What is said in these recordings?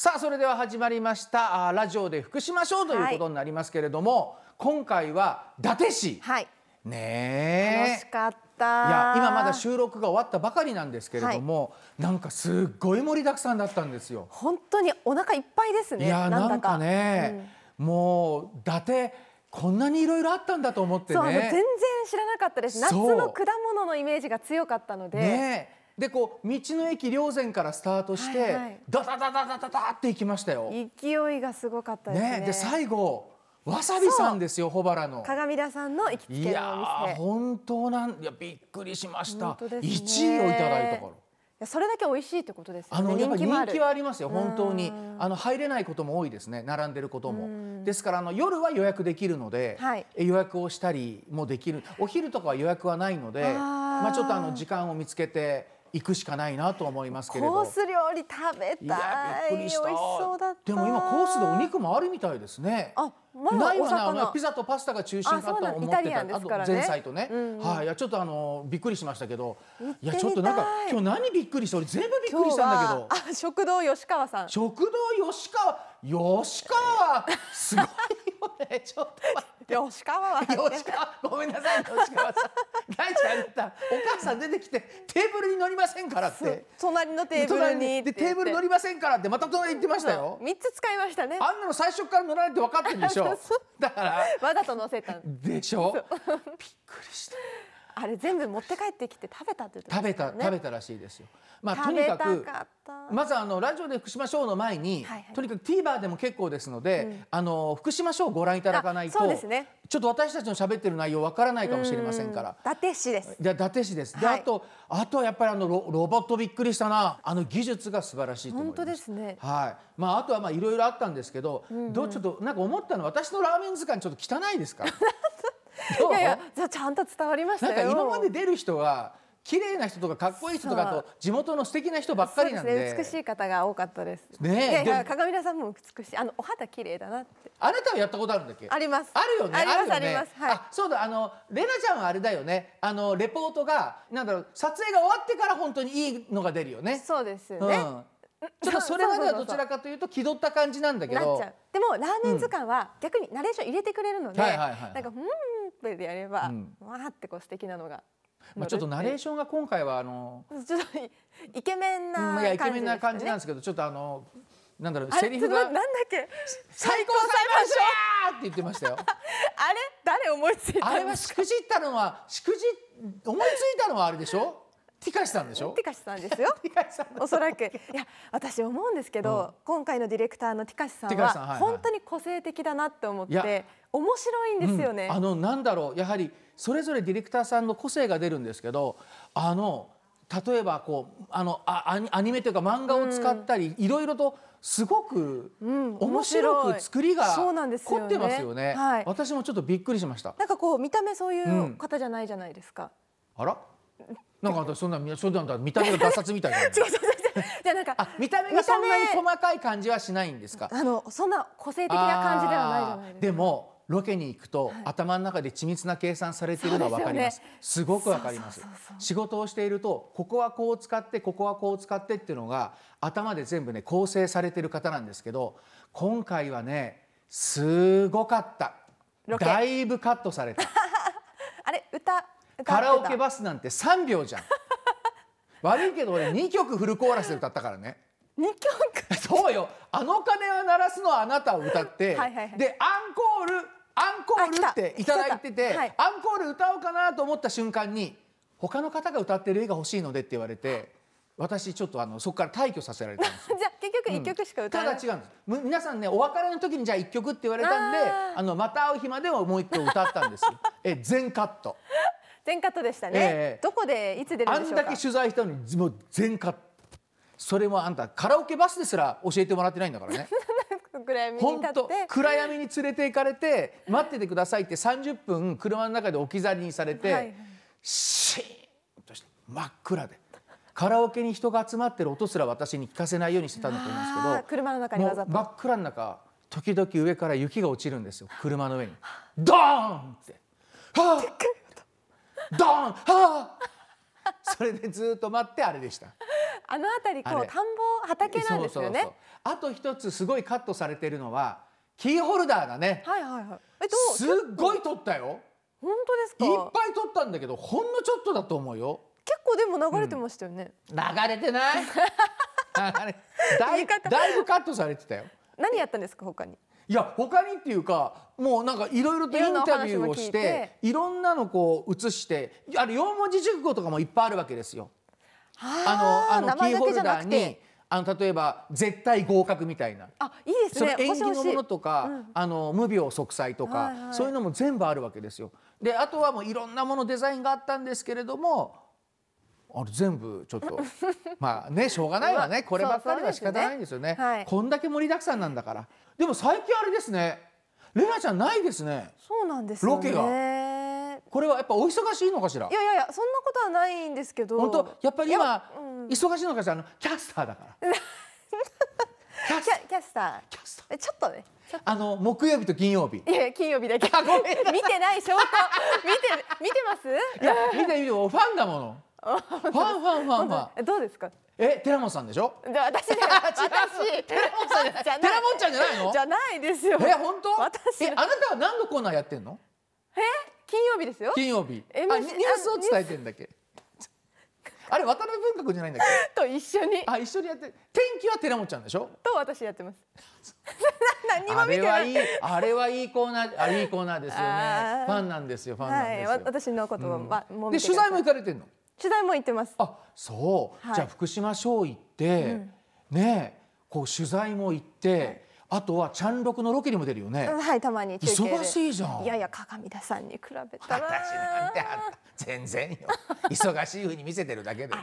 さあそれでは始まりましたあラジオで福島賞ということになりますけれども、はい、今回は伊達市、はい、ね楽しかったいや今まだ収録が終わったばかりなんですけれども、はい、なんかすっごい盛りだくさんだったんですよ本当にお腹いっぱいですねいやなんかね、うん、もう伊達こんなにいろいろあったんだと思ってね全然知らなかったです夏の果物のイメージが強かったので、ね、でこう道の駅霊山からスタートして、はいはい、ダダダダダダダって行きましたよ勢いがすごかったですね、ね、で最後わさびさんですよ、穂原の。鏡田さんの行きつけのお店。いや、本当なん、いや、びっくりしました。一、ね、位をいただいたから。いやそれだけ美味しいってことです、ね、あのやっぱ人気はありますよ本当にあの入れないことも多いですね並んでることもですからあの夜は予約できるので、はい、予約をしたりもできるお昼とかは予約はないのでまあちょっとあの時間を見つけて行くしかないなと思いますけれどコース料理食べたいくりしそうだでも今コースでお肉もあるみたいですねあ、ま、ないわなピザとパスタが中心かと思ってた、ね、あと前菜とね、うんうん、はい、いやちょっとあのびっくりしましたけどいやちょっとなんか今日何びっくりした俺全部びっくりしたんだけどあ食堂吉川さん食堂吉川吉川すごいよねちょっと吉川は、ね、吉川ごめんなさい吉川さんたお母さん出てきてテーブルに乗りませんからって隣のテーブルにでテーブル乗りませんからってまた隣に言ってましたよ3つ使いましたねあんなの最初から乗られて分かってるでしょ だからわざと乗せたでしょびっくりしたあれ全部持って帰ってきて食べたって言ってね、食べた食べたらしいですよ。まあとにかくまずあのラジオで福島ショーの前に、はいはい、とにかくティーバーでも結構ですので、うん、あの福島ショーをご覧いただかないと、ね、ちょっと私たちの喋ってる内容わからないかもしれませんから。伊達市です。で伊達市です。で、はい、あとあとはやっぱりあのロロボットびっくりしたなあの技術が素晴らしいと思います。本当ですね。はい。まああとはまあいろいろあったんですけど、うんうん、どうちょっとなんか思ったの私のラーメン図鑑ちょっと汚いですか いやいやじゃちゃんと伝わりましたなんか今まで出る人は綺麗な人とかかっこいい人とかと地元の素敵な人ばっかりなんで、ね、美しい方が多かったですねい鏡田さんも美しいあのお肌綺麗だなってあなたはやったことあるんだっけありますあるよねありますあります、はい、そうだあのレナちゃんはあれだよねあのレポートがなんだろう撮影が終わってから本当にいいのが出るよねそうですね、うんちょっとそれまではどちらかというと気取った感じなんだけどでもラーメン図鑑は逆にナレーション入れてくれるので、なんか「うんプでやれば、うん、わあってこう素敵なのがまあ、ちょっとナレーションが今回はあのちょっとイケメンな、ねうん、イケメンな感じなんですけどちょっとあのなんだろうセリフがなんだっけ最高裁判所って言ってましたよあれ誰思いついたあれはしくじったのはしくじ思いついたのはあれでしょティカシさんでしょティカシさんですよ おそらくいや私思うんですけど、うん、今回のディレクターのティカシさんは、はいはい、本当に個性的だなって思って面白いんですよね、うん、あのなんだろうやはりそれぞれディレクターさんの個性が出るんですけどあの例えばこうあのあアニメというか漫画を使ったり、いろいろとすごく、面白く作りが凝ってますよね、ねはい、私もちょっとびっくりしましたなんかこう見た目そういう方じゃないじゃないですか、あらなんか私そんなそれなんだ見た目がガサツみたいな。違 う違う違う。じゃなんか見た目がそんなに細かい感じはしないんですか。あのそんな個性的な感じではないじゃないですか。でもロケに行くと、はい、頭の中で緻密な計算されているのはわかります。す、ね,、ごくわかります仕事をしているとここはこう使ってここはこう使ってっていうのが頭で全部ね構成されてる方なんですけど、今回はねすごかった。だいぶカットされた。カラオケバスなんて3秒じゃん 悪いけど俺2曲フルコーラスで歌ったからね2曲 そうよ「あの鐘は鳴らすのあなた」を歌ってはい、でアンコールアンコールっていただいてて、はい、アンコール歌おうかなと思った瞬間に他の方が歌ってる絵が欲しいのでって言われて私ちょっとあのそこから退去させられたんですよ じゃ結局1曲しか歌わない、ただ違うんです皆さんねお別れの時にじゃあ1曲って言われたんであのまた会う日までをもう1曲歌ったんですよえ全カット全カットでしたね、えー、どこでいつ出るんでしょうかあんだけ取材したのにもう全カットそれもあんたカラオケバスですら教えてもらってないんだからね 暗闇に暗闇に連れて行かれて待っててくださいって30分車の中で置き去りにされて、はい、シーンとして真っ暗でカラオケに人が集まってる音すら私に聞かせないようにしてたんだと思うんですけど車の中に真っ暗の中時々上から雪が落ちるんですよ車の上にドーンって。はあドーンはあそれでずっと待ってあれでしたあの辺りこう田んぼ畑なんですよねあと一つすごいカットされてるのはキーホルダーがねはいはいはいえどうすっごい取ったよ本当ですかいっぱい取ったんだけどほんのちょっとだと思うよ結構でも流れてましたよね、うん、流れてない だいだいぶカットされてたよ何やったんですか他にいや他にっていうかもうなんかいろいろとインタビューをしていろんなのこう写してあれ四文字熟語とかもいっぱいあるわけですよ。あのあのキーホルダーにあの例えば絶対合格みたいなあいいですね演技のものとか、うん、あの無病息災とか、はいはい、そういうのも全部あるわけですよ。であとはもういろんなものデザインがあったんですけれどもあれ全部ちょっと まあねしょうがないわねこればっかりは仕方ないんですよね、ねはい、こんだけ盛りだくさんなんだからでも最近あれですねレナちゃんないですねそうなんです、ね、ロケがこれはやっぱお忙しいのかしらいやいやいやそんなことはないんですけど本当やっぱり今、うん、忙しいのかしらあのキャスターだから キャキャスターキャスターちょっとねあの木曜日と金曜日。いや金曜日だけ。見てない証拠。見て見てます？いや見て見てファンだもの。ファンファンファンファン。どうですか。え、寺本さんでしょ。じゃ私 私テラモンさんじゃない。テラちゃんじゃないの？じゃないですよ。え、本当？私。あなたは何のコーナーやってんの？え、金曜日ですよ。金曜日。え、ニュースを伝えてんだけ。あれ渡辺文学じゃないんだっけ？と一緒に。あ、一緒にやって天気は寺本ちゃんでしょ？と私やってます。何も見てない。あれはいいコーナー、あいいコーナーですよね。ファンなんですよ、ファンなんですよ。はい、私のことは、まあ、もう。で取材も行かれてるの？取材も行ってます。あそう、はい、じゃあ福島省行って、うん、ねこう取材も行って。あとはちゃんろくのロケにも出るよね。はい、たまに忙しいじゃん。いやいや、鏡田さんに比べたら。私なんて全然よ。忙しいふうに見せてるだけで。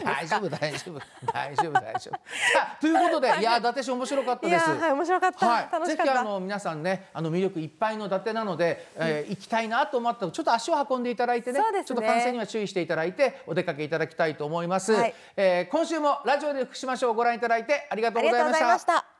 大丈夫大丈夫大丈夫大丈夫。ということで、い、や伊達市面白かったです。はい面白かった。はい、ぜひあの皆さんねあの魅力いっぱいの伊達なので、えー、行きたいなと思ったらちょっと足を運んでいただいてねちょっと感染には注意していただいてお出かけいただきたいと思います。はえ今週もラジオで福島市をご覧いただいてありがとうございました。